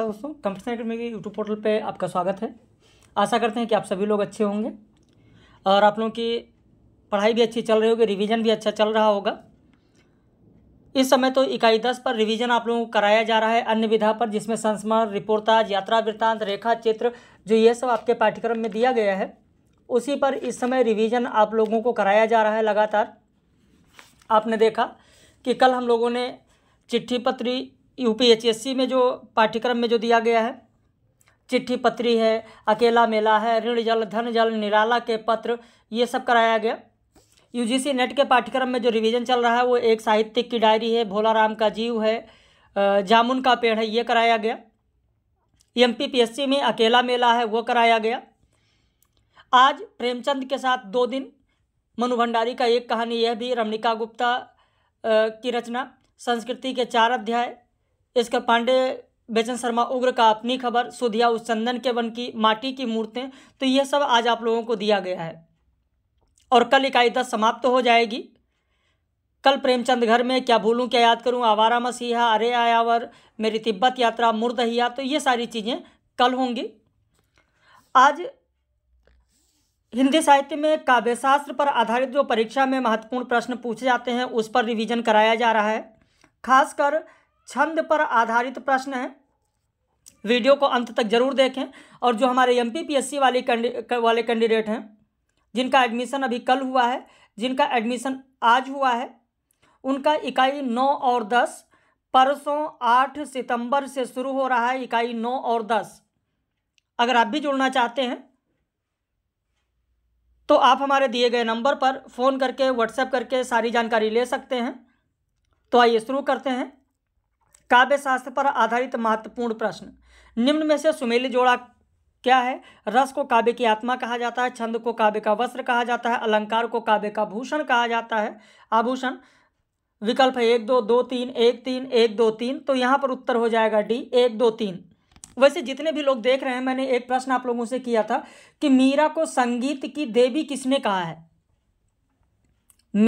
नमस्कार दोस्तों competition academy के यूट्यूब पोर्टल पे आपका स्वागत है आशा करते हैं कि आप सभी लोग अच्छे होंगे और आप लोगों की पढ़ाई भी अच्छी चल रही होगी रिवीजन भी अच्छा चल रहा होगा इस समय तो इकाई दस पर रिवीजन आप लोगों को कराया जा रहा है अन्य विधा पर जिसमें संस्मरण रिपोर्टाज यात्रा वृत्तांत रेखा चित्र जो ये सब आपके पाठ्यक्रम में दिया गया है उसी पर इस समय रिविज़न आप लोगों को कराया जा रहा है लगातार आपने देखा कि कल हम लोगों ने चिट्ठी पत्री यूपीएचएससी में जो पाठ्यक्रम में जो दिया गया है चिट्ठी पत्री है अकेला मेला है ऋण जल धन जल निराला के पत्र ये सब कराया गया यूजीसी नेट के पाठ्यक्रम में जो रिवीजन चल रहा है वो एक साहित्यिक की डायरी है भोला राम का जीव है जामुन का पेड़ है ये कराया गया एम पी में अकेला मेला है वो कराया गया आज प्रेमचंद के साथ दो दिन मनु भंडारी का एक कहानी यह भी रमणिका गुप्ता की रचना संस्कृति के चार अध्याय इसका पांडे बेचन शर्मा उग्र का अपनी खबर सुधिया उस चंदन के वन की माटी की मूर्तें तो यह सब आज आप लोगों को दिया गया है और कल इकाई दस समाप्त तो हो जाएगी कल प्रेमचंद घर में क्या भूलूं क्या याद करूं आवारा मसीहा अरे आयावर मेरी तिब्बत यात्रा मुर्दहिया तो ये सारी चीज़ें कल होंगी आज हिंदी साहित्य में काव्य शास्त्र पर आधारित जो परीक्षा में महत्वपूर्ण प्रश्न पूछे जाते हैं उस पर रिवीजन कराया जा रहा है खासकर छंद पर आधारित प्रश्न है वीडियो को अंत तक जरूर देखें और जो हमारे एम पी वाले वाले कैंडिडेट हैं जिनका एडमिशन अभी कल हुआ है जिनका एडमिशन आज हुआ है उनका इकाई नौ और दस परसों आठ सितंबर से शुरू हो रहा है इकाई नौ और दस अगर आप भी जुड़ना चाहते हैं तो आप हमारे दिए गए नंबर पर फ़ोन करके व्हाट्सएप करके सारी जानकारी ले सकते हैं तो आइए शुरू करते हैं काव्य शास्त्र पर आधारित महत्वपूर्ण प्रश्न निम्न में से सुमेली जोड़ा क्या है रस को काव्य की आत्मा कहा जाता है छंद को काव्य का वस्त्र कहा जाता है अलंकार को काव्य का भूषण कहा जाता है आभूषण विकल्प है एक दो दो तीन एक तीन एक दो तीन तो यहाँ पर उत्तर हो जाएगा डी एक दो तीन वैसे जितने भी लोग देख रहे हैं मैंने एक प्रश्न आप लोगों से किया था कि मीरा को संगीत की देवी किसने कहा है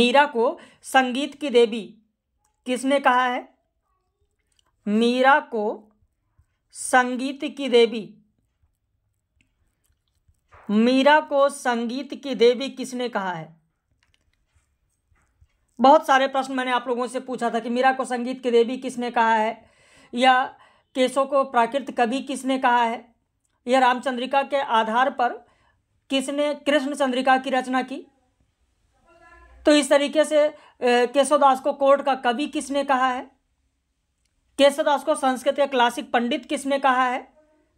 मीरा को संगीत की देवी किसने कहा है मीरा को संगीत की देवी मीरा को संगीत की देवी किसने कहा है बहुत सारे प्रश्न मैंने आप लोगों से पूछा था कि मीरा को संगीत की देवी किसने कहा है या केशों को प्राकृत कवि किसने कहा है या रामचंद्रिका के आधार पर किसने कृष्ण चंद्रिका की रचना की तो इस तरीके से केशोदास को कोर्ट का कवि किसने कहा है केशवदास को संस्कृत के क्लासिक पंडित किसने कहा है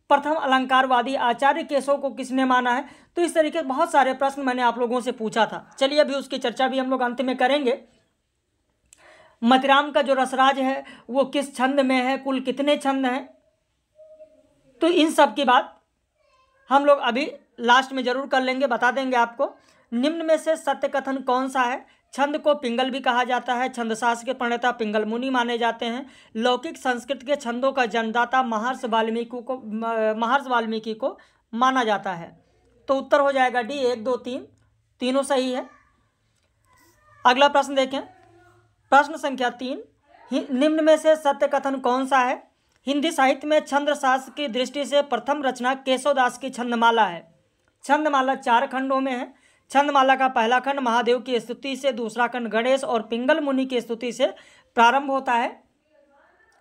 प्रथम अलंकारवादी आचार्य केशव को किसने माना है तो इस तरीके बहुत सारे प्रश्न मैंने आप लोगों से पूछा था चलिए अभी उसकी चर्चा भी हम लोग अंत में करेंगे मतिराम का जो रसराज है वो किस छंद में है कुल कितने छंद हैं तो इन सब की बात हम लोग अभी लास्ट में ज़रूर कर लेंगे बता देंगे आपको निम्न में से सत्य कथन कौन सा है छंद को पिंगल भी कहा जाता है छंदशास्त्र के प्रणेता पिंगल मुनि माने जाते हैं लौकिक संस्कृत के छंदों का जन्मदाता महर्ष वाल्मीकि को महर्ष वाल्मीकि को माना जाता है तो उत्तर हो जाएगा डी एक दो तीन तीनों सही है अगला प्रश्न देखें प्रश्न संख्या तीन निम्न में से सत्य कथन कौन सा है हिंदी साहित्य में छंद की दृष्टि से प्रथम रचना केशवदास की छंदमाला है छंदमाला चार खंडों में है छंदमाला का पहला खंड महादेव की स्तुति से दूसरा खंड गणेश और पिंगल मुनि की स्तुति से प्रारंभ होता है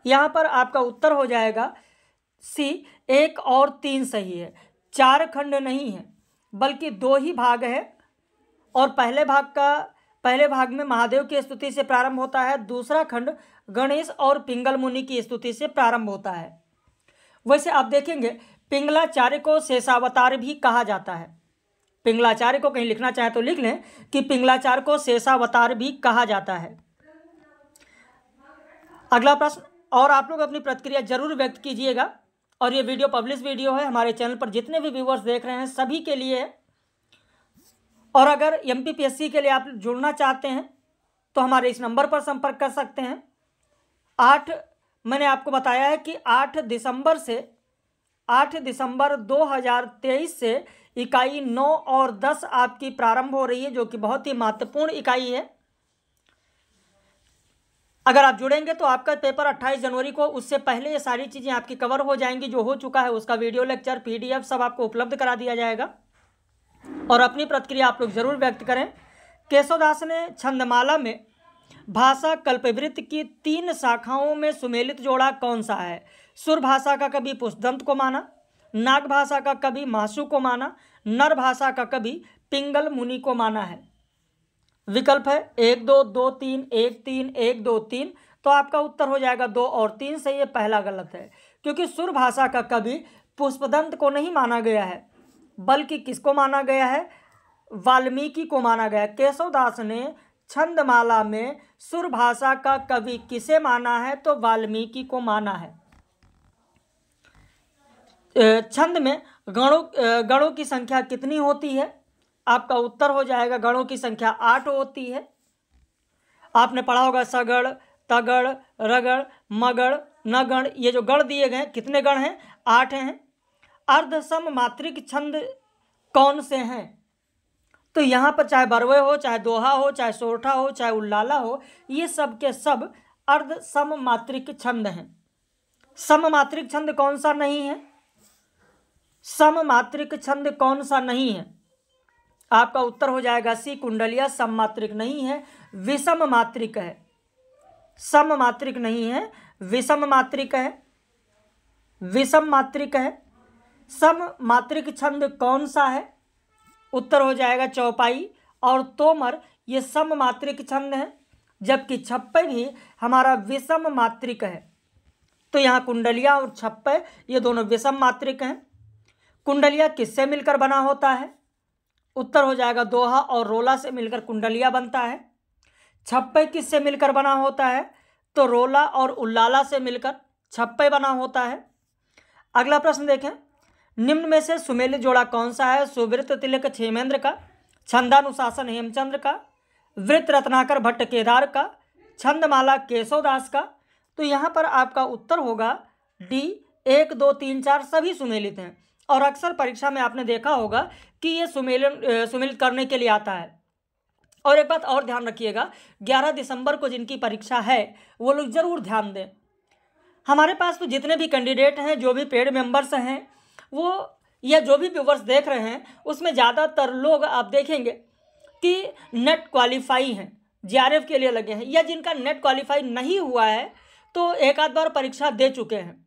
यहाँ पर आपका उत्तर हो जाएगा सी एक और तीन सही है चार खंड नहीं है बल्कि दो ही भाग है और पहले भाग का पहले भाग में महादेव की स्तुति से प्रारंभ होता है दूसरा खंड गणेश और पिंगल मुनि की स्तुति से प्रारंभ होता है वैसे आप देखेंगे पिंगलाचार्य को शेषावतार भी कहा जाता है पिंगलाचार्य को कहीं लिखना चाहे तो लिख लें कि पिंगलाचार्य को शेषावतार भी कहा जाता है अगला प्रश्न और आप लोग अपनी प्रतिक्रिया जरूर व्यक्त कीजिएगा और ये वीडियो पब्लिश वीडियो है हमारे चैनल पर जितने भी व्यूवर्स देख रहे हैं सभी के लिए और अगर एम के लिए आप जुड़ना चाहते हैं तो हमारे इस नंबर पर संपर्क कर सकते हैं आठ मैंने आपको बताया है कि आठ दिसंबर से आठ दिसंबर 2023 से इकाई नौ और दस आपकी प्रारंभ हो रही है जो कि बहुत ही महत्वपूर्ण इकाई है अगर आप जुड़ेंगे तो आपका पेपर 28 जनवरी को उससे पहले ये सारी चीज़ें आपकी कवर हो जाएंगी जो हो चुका है उसका वीडियो लेक्चर पीडीएफ सब आपको उपलब्ध करा दिया जाएगा और अपनी प्रतिक्रिया आप लोग जरूर व्यक्त करें केशवदास ने छंदमाला में भाषा कल्पवृत्त की तीन शाखाओं में सुमेलित जोड़ा कौन सा है सुर भाषा का कभी पुष्दंत को माना नाग भाषा का कवि मासु को माना नर भाषा का कवि पिंगल मुनि को माना है विकल्प है एक दो दो तीन एक तीन एक दो तीन तो आपका उत्तर हो जाएगा दो और तीन से ये पहला गलत है क्योंकि सुर भाषा का कवि पुष्पदंत को नहीं माना गया है बल्कि किसको माना गया है वाल्मीकि को माना गया है केशवदास ने छंदमाला में सुर भाषा का कवि किसे माना है तो वाल्मीकि को माना है छंद में गणों गणों की संख्या कितनी होती है आपका उत्तर हो जाएगा गणों की संख्या आठ होती है आपने पढ़ा होगा सगड़ तगड़ रगड़ मगड़ नगण ये जो गण दिए गए कितने गण हैं आठ हैं अर्धसम मात्रिक छंद कौन से हैं तो यहाँ पर चाहे बरवे हो चाहे दोहा हो चाहे सोरठा हो चाहे उल्लाला हो ये सब के सब अर्ध मात्रिक छंद हैं सम मात्रिक छंद कौन सा नहीं है सममात्रिक छंद कौन सा नहीं है आपका उत्तर हो जाएगा सी कुंडलिया सममात्रिक नहीं है विषम मात्रिक है सम मात्रिक नहीं है विषम मात्रिक है विषम मात्रिक है सम मात्रिक छंद कौन सा है उत्तर हो जाएगा चौपाई और तोमर ये सम मात्रिक छंद है जबकि छप्पे भी हमारा विषम मात्रिक है तो यहाँ कुंडलिया और छप्पे ये दोनों विषम मात्रिक हैं कुंडलिया किससे मिलकर बना होता है उत्तर हो जाएगा दोहा और रोला से मिलकर कुंडलिया बनता है छप्पे किससे मिलकर बना होता है तो रोला और उल्लाला से मिलकर छप्पे बना होता है अगला प्रश्न देखें निम्न में से सुमेल जोड़ा कौन सा है सुवृत्त तिलक छेमेंद्र का छंदानुशासन हेमचंद्र का वृत्त रत्नाकर भट्ट केदार का छंदमाला केशवदास का तो यहाँ पर आपका उत्तर होगा डी एक दो तीन चार सभी सुमेलित हैं और अक्सर परीक्षा में आपने देखा होगा कि ये सुमेलन सुमेलित करने के लिए आता है और एक बात और ध्यान रखिएगा 11 दिसंबर को जिनकी परीक्षा है वो लोग ज़रूर ध्यान दें हमारे पास तो जितने भी कैंडिडेट हैं जो भी पेड मेंबर्स हैं वो या जो भी व्यूवर्स देख रहे हैं उसमें ज़्यादातर लोग आप देखेंगे कि नेट क्वालिफाई हैं जे के लिए लगे हैं या जिनका नेट क्वालिफाई नहीं हुआ है तो एक आध बार परीक्षा दे चुके हैं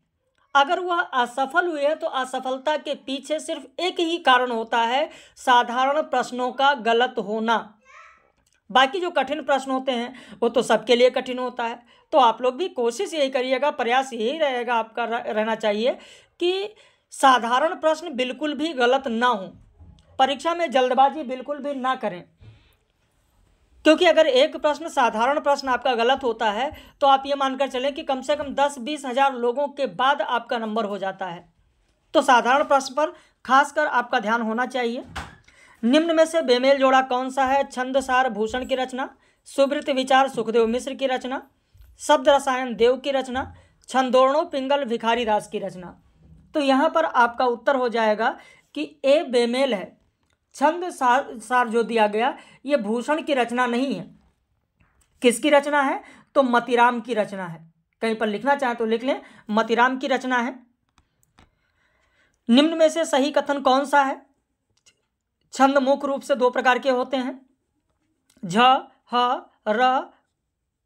अगर वह असफल हुए तो असफलता के पीछे सिर्फ एक ही कारण होता है साधारण प्रश्नों का गलत होना बाकी जो कठिन प्रश्न होते हैं वो तो सबके लिए कठिन होता है तो आप लोग भी कोशिश यही करिएगा प्रयास यही रहेगा आपका रहना चाहिए कि साधारण प्रश्न बिल्कुल भी गलत ना हो परीक्षा में जल्दबाजी बिल्कुल भी ना करें क्योंकि अगर एक प्रश्न साधारण प्रश्न आपका गलत होता है तो आप ये मानकर चलें कि कम से कम दस बीस हज़ार लोगों के बाद आपका नंबर हो जाता है तो साधारण प्रश्न पर खासकर आपका ध्यान होना चाहिए निम्न में से बेमेल जोड़ा कौन सा है छंद सार भूषण की रचना सुवृत विचार सुखदेव मिश्र की रचना शब्द रसायन देव की रचना छंदोर्णो पिंगल भिखारी दास की रचना तो यहाँ पर आपका उत्तर हो जाएगा कि ए बेमेल है छंद सार सार जो दिया गया ये भूषण की रचना नहीं है किसकी रचना है तो मतिराम की रचना है कहीं पर लिखना चाहें तो लिख लें मतिराम की रचना है निम्न में से सही कथन कौन सा है छंद मुख्य रूप से दो प्रकार के होते हैं झ ह र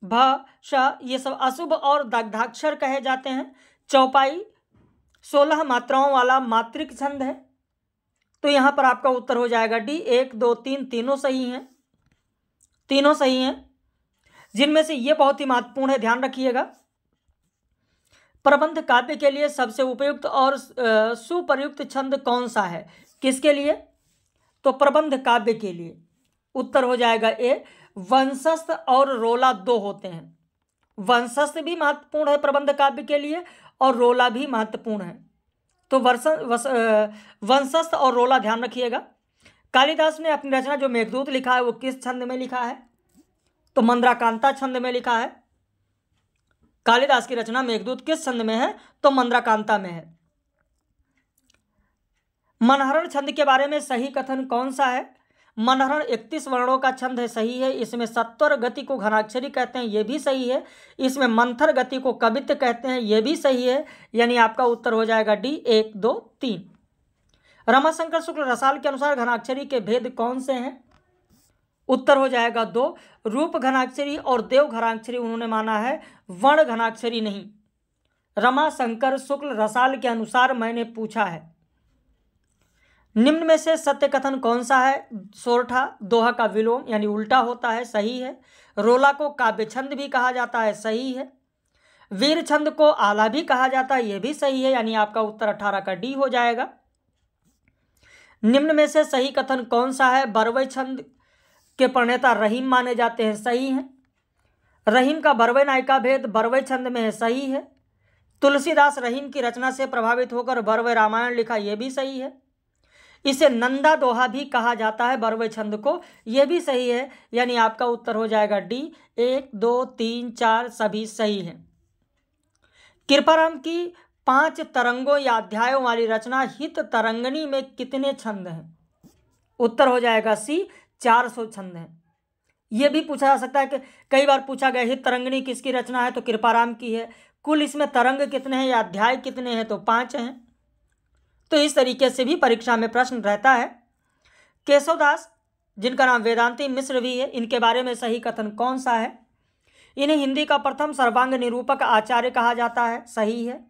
भ श ये सब अशुभ और दग्धाक्षर कहे जाते हैं चौपाई सोलह मात्राओं वाला मात्रिक छंद है तो यहाँ पर आपका उत्तर हो जाएगा डी एक दो तीन तीनों सही हैं तीनों सही हैं जिनमें से ये बहुत ही महत्वपूर्ण है ध्यान रखिएगा प्रबंध काव्य के लिए सबसे उपयुक्त और सुप्रयुक्त छंद कौन सा है किसके लिए तो प्रबंध काव्य के लिए उत्तर हो जाएगा ए वंशस्थ और रोला दो होते हैं वंशस्थ भी महत्वपूर्ण है प्रबंध काव्य के लिए और रोला भी महत्वपूर्ण है तो वर्ष वंशस्थ और रोला ध्यान रखिएगा कालिदास ने अपनी रचना जो मेघदूत लिखा है वो किस छंद में लिखा है तो मंद्राकांता छंद में लिखा है कालिदास की रचना मेघदूत किस छंद में है तो मंद्राकांता में है मनहरण छंद के बारे में सही कथन कौन सा है मनहरण इकतीस वर्णों का छंद है सही है इसमें सत्वर गति को घनाक्षरी कहते हैं ये भी सही है इसमें मंथर गति को कवित्व कहते हैं ये भी सही है यानी आपका उत्तर हो जाएगा डी एक दो तीन रमाशंकर शुक्ल रसाल के अनुसार घनाक्षरी के भेद कौन से हैं उत्तर हो जाएगा दो रूप घनाक्षरी और देव घनाक्षरी उन्होंने माना है वर्ण घनाक्षरी नहीं रमाशंकर शुक्ल रसाल के अनुसार मैंने पूछा है निम्न में से सत्य कथन कौन सा है सोरठा दोहा का विलोम यानी उल्टा होता है सही है रोला को काव्य छंद भी कहा जाता है सही है वीर छंद को आला भी कहा जाता है ये भी सही है यानी आपका उत्तर अठारह का डी हो जाएगा निम्न में से सही कथन कौन सा है बरवय छंद के प्रणेता रहीम माने जाते हैं सही हैं रहीम का बरवय नायिका भेद बरवय छंद में है सही है तुलसीदास रहीम की रचना से प्रभावित होकर बरवय रामायण लिखा यह भी सही है इसे नंदा दोहा भी कहा जाता है बरवे छंद को यह भी सही है यानी आपका उत्तर हो जाएगा डी एक दो तीन चार सभी सही है कृपाराम की पांच तरंगों या अध्यायों वाली रचना हित तरंगनी में कितने छंद हैं उत्तर हो जाएगा सी चार सौ छंद हैं ये भी पूछा जा सकता है कि कई बार पूछा गया हित तरंगनी किसकी रचना है तो कृपाराम की है कुल इसमें तरंग कितने हैं या अध्याय कितने हैं तो पाँच हैं तो इस तरीके से भी परीक्षा में प्रश्न रहता है केशवदास जिनका नाम वेदांति मिश्र भी है इनके बारे में सही कथन कौन सा है इन्हें हिंदी का प्रथम सर्वांग निरूपक आचार्य कहा जाता है सही है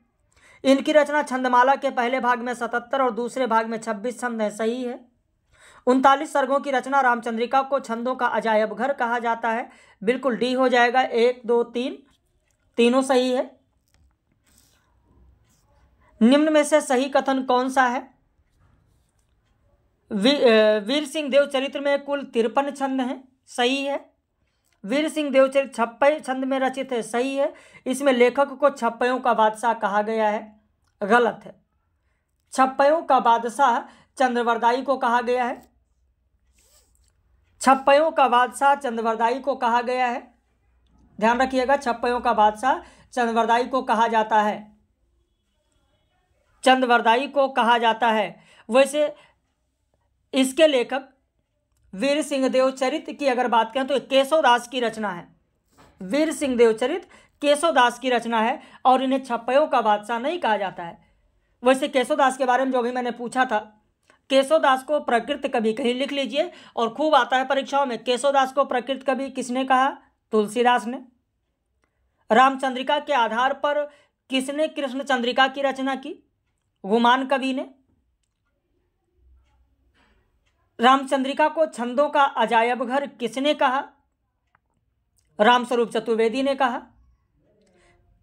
इनकी रचना छंदमाला के पहले भाग में सतहत्तर और दूसरे भाग में छब्बीस छंद हैं सही है उनतालीस सर्गों की रचना रामचंद्रिका को छंदों का अजायब घर कहा जाता है बिल्कुल डी हो जाएगा एक दो तीन तीनों सही है निम्न में से सही कथन कौन सा है वीर सिंह देव चरित्र में कुल तिरपन छंद हैं सही है वीर सिंह देवचरित छप्पे छंद में रचित है सही है इसमें लेखक को छप्पयों का बादशाह कहा गया है गलत है छप्पयों का बादशाह चंद्रवरदाई को कहा गया है छप्पयों का बादशाह चंद्रवरदाई को कहा गया है ध्यान रखिएगा छप्पयों का बादशाह चंद्रवरदाई को कहा जाता है चंदवरदाई को कहा जाता है वैसे इसके लेखक वीर सिंह देवचरित की अगर बात करें तो केशवदास की रचना है वीर सिंह देवचरित केशवदास की रचना है और इन्हें छप्पयों का बादशाह नहीं कहा जाता है वैसे केशवदास के बारे में जो भी मैंने पूछा था केशवदास को प्रकृत कभी कहीं लिख लीजिए और खूब आता है परीक्षाओं में केशवदास को प्रकृत कभी किसने कहा तुलसीदास ने रामचंद्रिका के आधार पर किसने कृष्ण चंद्रिका की रचना की गुमान कवि ने रामचंद्रिका को छंदों का अजायब घर किसने कहा रामस्वरूप चतुर्वेदी ने कहा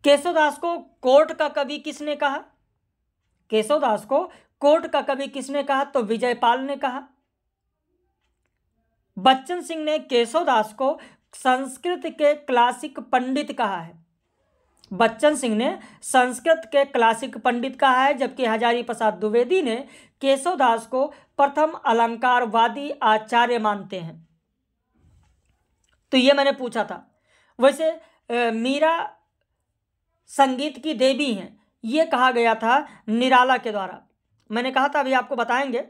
केशवदास को कोर्ट का कवि किसने कहा केशवदास को कोर्ट का कवि किसने कहा तो विजयपाल ने कहा बच्चन सिंह ने केशवदास को संस्कृत के क्लासिक पंडित कहा है बच्चन सिंह ने संस्कृत के क्लासिक पंडित कहा है जबकि हजारी प्रसाद द्विवेदी ने केशवदास को प्रथम अलंकारवादी आचार्य मानते हैं तो ये मैंने पूछा था वैसे मीरा संगीत की देवी हैं ये कहा गया था निराला के द्वारा मैंने कहा था अभी आपको बताएंगे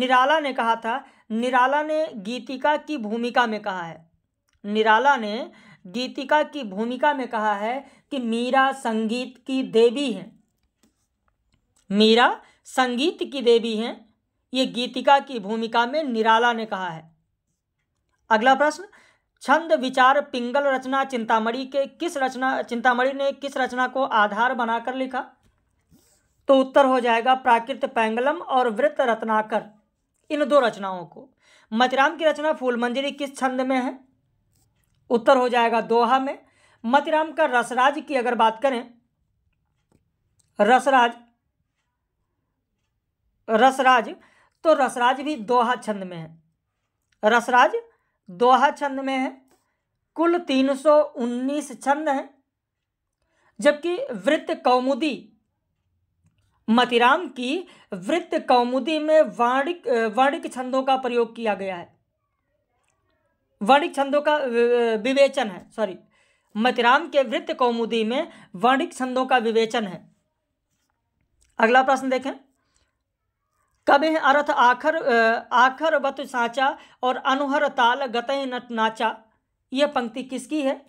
निराला ने कहा था निराला ने गीतिका की भूमिका में कहा है निराला ने गीतिका की भूमिका में कहा है कि मीरा संगीत की देवी है मीरा संगीत की देवी है यह गीतिका की भूमिका में निराला ने कहा है अगला प्रश्न छंद विचार पिंगल रचना चिंतामणि के किस रचना चिंतामणि ने किस रचना को आधार बनाकर लिखा तो उत्तर हो जाएगा प्राकृत पैंगलम और वृत्त रत्नाकर इन दो रचनाओं को मचराम की रचना फूलमंजरी किस छंद में है उत्तर हो जाएगा दोहा में मतिराम का रसराज की अगर बात करें रसराज रसराज तो रसराज भी दोहा छंद में है रसराज दोहा छंद में है कुल तीन सौ उन्नीस छंद हैं जबकि वृत्त कौमुदी मतिराम की वृत्त कौमुदी में वाणिक वर्णिक छंदों का प्रयोग किया गया है वर्णिक छंदों का विवेचन है सॉरी मतिराम के वृत्त कौमुदी में वर्णिक छंदों का विवेचन है अगला प्रश्न देखें कवि अर्थ आखर आखर बत साचा और अनुहर ताल गत नट नाचा यह पंक्ति किसकी है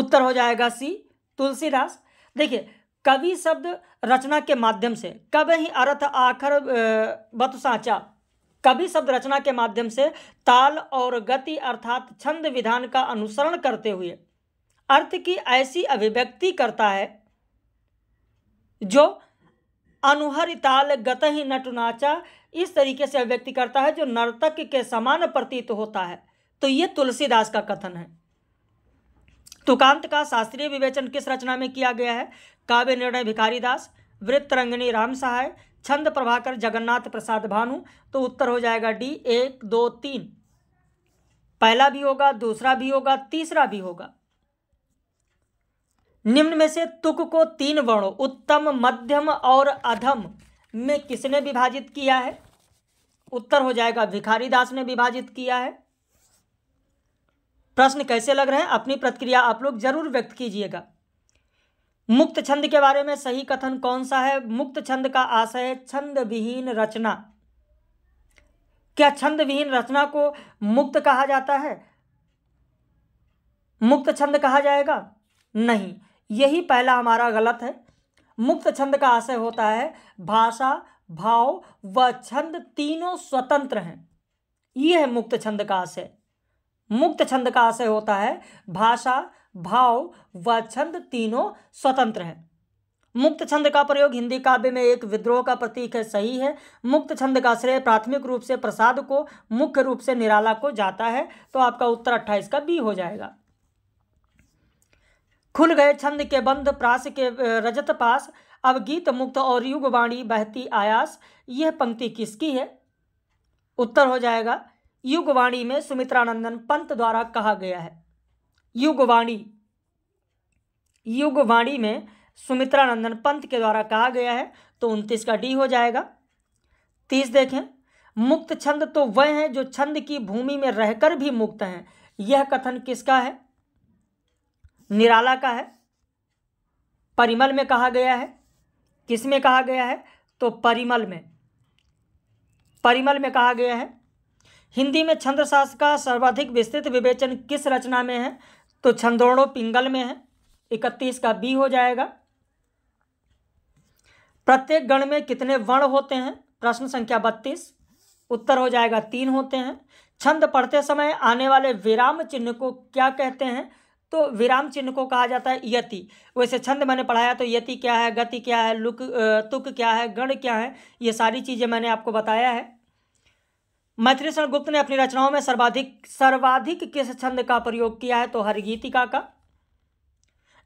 उत्तर हो जाएगा सी तुलसीदास देखिए कवि शब्द रचना के माध्यम से कब ही अर्थ आखर बत साचा कवि शब्द रचना के माध्यम से ताल और गति अर्थात छंद विधान का अनुसरण करते हुए अर्थ की ऐसी अभिव्यक्ति करता है जो अनुहर ताल गत ही नट नाचा इस तरीके से अभिव्यक्ति करता है जो नर्तक के समान प्रतीत होता है तो ये तुलसीदास का कथन है तुकांत का शास्त्रीय विवेचन किस रचना में किया गया है काव्य निर्णय भिखारी दास वृत्तरंगिणी राम सहाय छंद प्रभाकर जगन्नाथ प्रसाद भानु तो उत्तर हो जाएगा डी एक दो तीन पहला भी होगा दूसरा भी होगा तीसरा भी होगा निम्न में से तुक को तीन वर्णों उत्तम मध्यम और अधम में किसने विभाजित किया है उत्तर हो जाएगा भिखारी दास ने विभाजित किया है प्रश्न कैसे लग रहे हैं अपनी प्रतिक्रिया आप लोग जरूर व्यक्त कीजिएगा मुक्त छंद के बारे में सही कथन कौन सा है मुक्त छंद का आशय छंद विहीन रचना क्या छंद विहीन रचना को मुक्त कहा जाता है मुक्त छंद कहा जाएगा नहीं यही पहला हमारा गलत है मुक्त छंद का आशय होता है भाषा भाव व छंद तीनों स्वतंत्र हैं यह है मुक्त छंद का आशय मुक्त छंद का आशय होता है भाषा भाव व छंद तीनों स्वतंत्र हैं मुक्त छंद का प्रयोग हिंदी काव्य में एक विद्रोह का प्रतीक है सही है मुक्त छंद का श्रेय प्राथमिक रूप से प्रसाद को मुख्य रूप से निराला को जाता है तो आपका उत्तर अट्ठाईस का बी हो जाएगा खुल गए छंद के बंद प्रास के रजत पास अब गीत मुक्त और युगवाणी बहती आयास यह पंक्ति किसकी है उत्तर हो जाएगा युगवाणी में सुमित्रानंदन पंत द्वारा कहा गया है युगवाणी युगवाणी में सुमित्रा नंदन पंत के द्वारा कहा गया है तो उनतीस का डी हो जाएगा तीस देखें मुक्त छंद तो वह हैं जो छंद की भूमि में रहकर भी मुक्त हैं यह कथन किसका है निराला का है परिमल में कहा गया है किस में कहा गया है तो परिमल में परिमल में कहा गया है हिंदी में छंद शास्त्र का सर्वाधिक विस्तृत विवेचन किस रचना में है तो छंदोड़ो पिंगल में है इकतीस का बी हो जाएगा प्रत्येक गण में कितने वर्ण होते हैं प्रश्न संख्या बत्तीस उत्तर हो जाएगा तीन होते हैं छंद पढ़ते समय आने वाले विराम चिन्ह को क्या कहते हैं तो विराम चिन्ह को कहा जाता है यति वैसे छंद मैंने पढ़ाया तो यति क्या है गति क्या है लुक तुक क्या है गण क्या है ये सारी चीज़ें मैंने आपको बताया है मैत्री गुप्त ने अपनी रचनाओं में सर्वाधिक सर्वाधिक किस छंद का प्रयोग किया है तो हरगीतिका का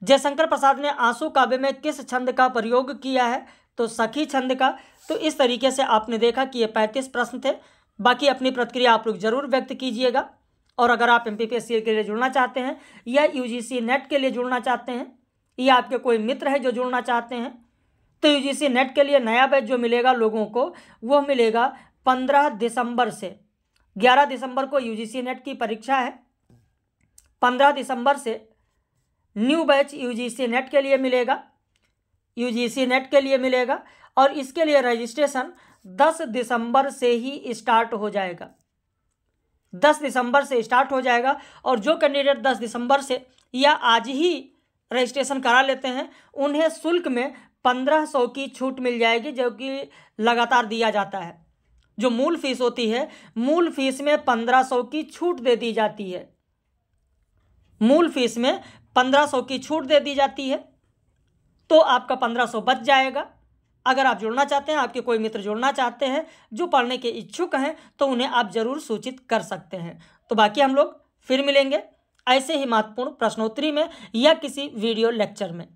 जयशंकर प्रसाद ने आंसू काव्य में किस छंद का प्रयोग किया है तो सखी छंद का तो इस तरीके से आपने देखा कि ये पैंतीस प्रश्न थे बाकी अपनी प्रतिक्रिया आप लोग जरूर व्यक्त कीजिएगा और अगर आप एम के लिए जुड़ना चाहते हैं या यू नेट के लिए जुड़ना चाहते हैं या आपके कोई मित्र है जो जुड़ना चाहते हैं तो यू नेट के लिए नया बैच जो मिलेगा लोगों को वो मिलेगा पंद्रह दिसंबर से ग्यारह दिसंबर को यूजीसी नेट की परीक्षा है पंद्रह दिसंबर से न्यू बैच यूजीसी नेट के लिए मिलेगा यूजीसी नेट के लिए मिलेगा और इसके लिए रजिस्ट्रेशन दस दिसंबर से ही स्टार्ट हो जाएगा दस दिसंबर से स्टार्ट हो जाएगा और जो कैंडिडेट दस दिसंबर से या आज ही रजिस्ट्रेशन करा लेते हैं उन्हें शुल्क में पंद्रह सौ की छूट मिल जाएगी जो कि लगातार दिया जाता है जो मूल फीस होती है मूल फीस में पंद्रह सौ की छूट दे दी जाती है मूल फीस में पंद्रह सौ की छूट दे दी जाती है तो आपका पंद्रह सौ बच जाएगा अगर आप जुड़ना चाहते हैं आपके कोई मित्र जुड़ना चाहते हैं जो पढ़ने के इच्छुक हैं तो उन्हें आप ज़रूर सूचित कर सकते हैं तो बाकी हम लोग फिर मिलेंगे ऐसे ही महत्वपूर्ण प्रश्नोत्तरी में या किसी वीडियो लेक्चर में